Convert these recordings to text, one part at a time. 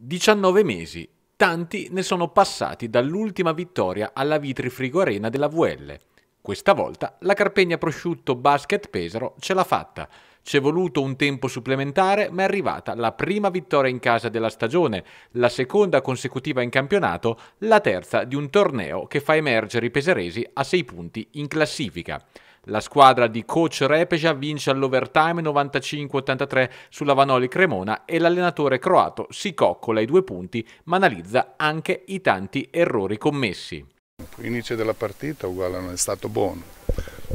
19 mesi. Tanti ne sono passati dall'ultima vittoria alla Vitrifrigo Arena della VL. Questa volta la Carpegna Prosciutto Basket Pesaro ce l'ha fatta. C'è voluto un tempo supplementare, ma è arrivata la prima vittoria in casa della stagione, la seconda consecutiva in campionato, la terza di un torneo che fa emergere i pesaresi a 6 punti in classifica. La squadra di coach Repeja vince all'overtime 95-83 sulla Vanoli Cremona e l'allenatore croato si coccola i due punti ma analizza anche i tanti errori commessi. Inizio della partita uguale non è stato buono,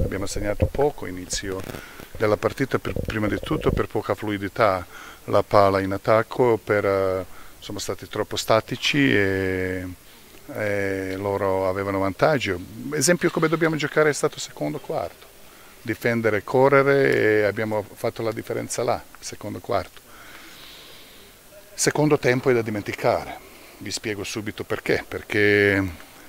abbiamo segnato poco inizio della partita per, prima di tutto per poca fluidità, la palla in attacco, per, uh, eh, siamo stati troppo statici e eh, loro avevano vantaggio. Esempio come dobbiamo giocare è stato secondo quarto, difendere, e correre e abbiamo fatto la differenza là, secondo quarto. Secondo tempo è da dimenticare, vi spiego subito perché, perché,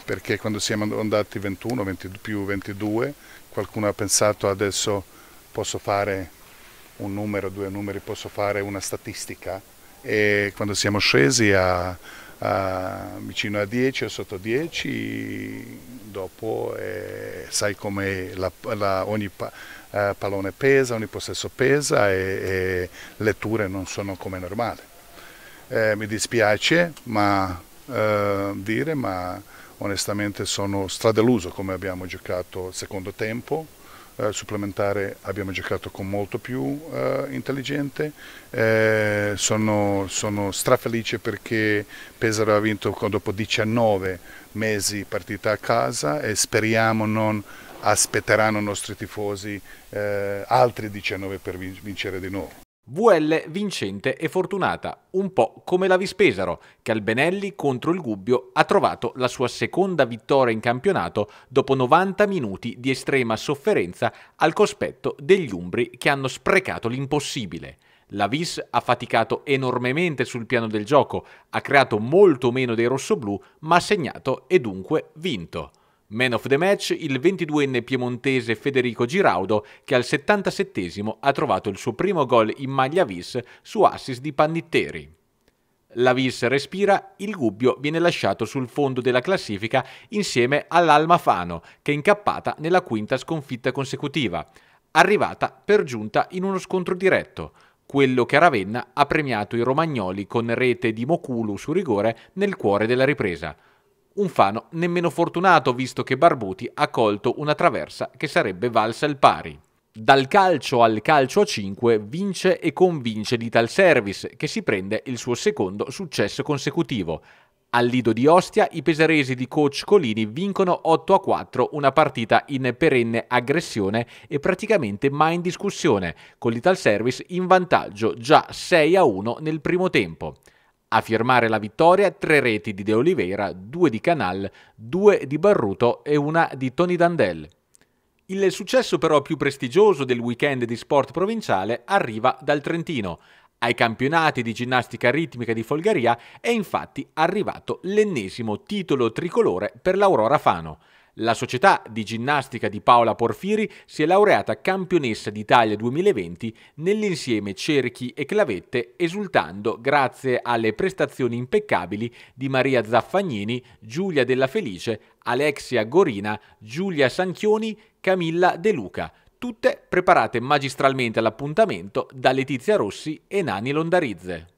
perché quando siamo andati 21, 22, più 22, qualcuno ha pensato adesso posso fare un numero, due numeri, posso fare una statistica e quando siamo scesi a a, vicino a 10 o sotto 10, dopo eh, sai come ogni pa, eh, pallone pesa, ogni possesso pesa e, e le ture non sono come normale. Eh, mi dispiace ma, eh, dire, ma onestamente sono stradeluso come abbiamo giocato il secondo tempo eh, supplementare abbiamo giocato con molto più eh, intelligente, eh, sono, sono, strafelice perché Pesaro ha vinto dopo 19 mesi partita a casa e speriamo non aspetteranno i nostri tifosi eh, altri 19 per vincere di nuovo. VL vincente e fortunata, un po' come la Vispesaro, che al Benelli contro il Gubbio ha trovato la sua seconda vittoria in campionato dopo 90 minuti di estrema sofferenza al cospetto degli Umbri che hanno sprecato l'impossibile. La Vis ha faticato enormemente sul piano del gioco, ha creato molto meno dei rossoblù, ma ha segnato e dunque vinto. Man of the match il 22enne piemontese Federico Giraudo che al 77 ha trovato il suo primo gol in maglia vis su assist di Pannitteri. La vis respira, il Gubbio viene lasciato sul fondo della classifica insieme all'Alma Fano, che è incappata nella quinta sconfitta consecutiva, arrivata per giunta in uno scontro diretto, quello che a Ravenna ha premiato i romagnoli con rete di Mokulu su rigore nel cuore della ripresa. Un fano nemmeno fortunato visto che Barbuti ha colto una traversa che sarebbe valsa il pari. Dal calcio al calcio a 5 vince e convince l'Ital Service che si prende il suo secondo successo consecutivo. Al Lido di Ostia i pesaresi di coach Colini vincono 8 a 4 una partita in perenne aggressione e praticamente mai in discussione, con l'Ital Service in vantaggio già 6 a 1 nel primo tempo. A firmare la vittoria tre reti di De Oliveira, due di Canal, due di Barruto e una di Tony Dandel. Il successo però più prestigioso del weekend di sport provinciale arriva dal Trentino. Ai campionati di ginnastica ritmica di Folgaria è infatti arrivato l'ennesimo titolo tricolore per l'Aurora Fano. La società di ginnastica di Paola Porfiri si è laureata campionessa d'Italia 2020 nell'insieme cerchi e clavette, esultando grazie alle prestazioni impeccabili di Maria Zaffagnini, Giulia Della Felice, Alexia Gorina, Giulia Sanchioni, Camilla De Luca, tutte preparate magistralmente all'appuntamento da Letizia Rossi e Nani Londarizze.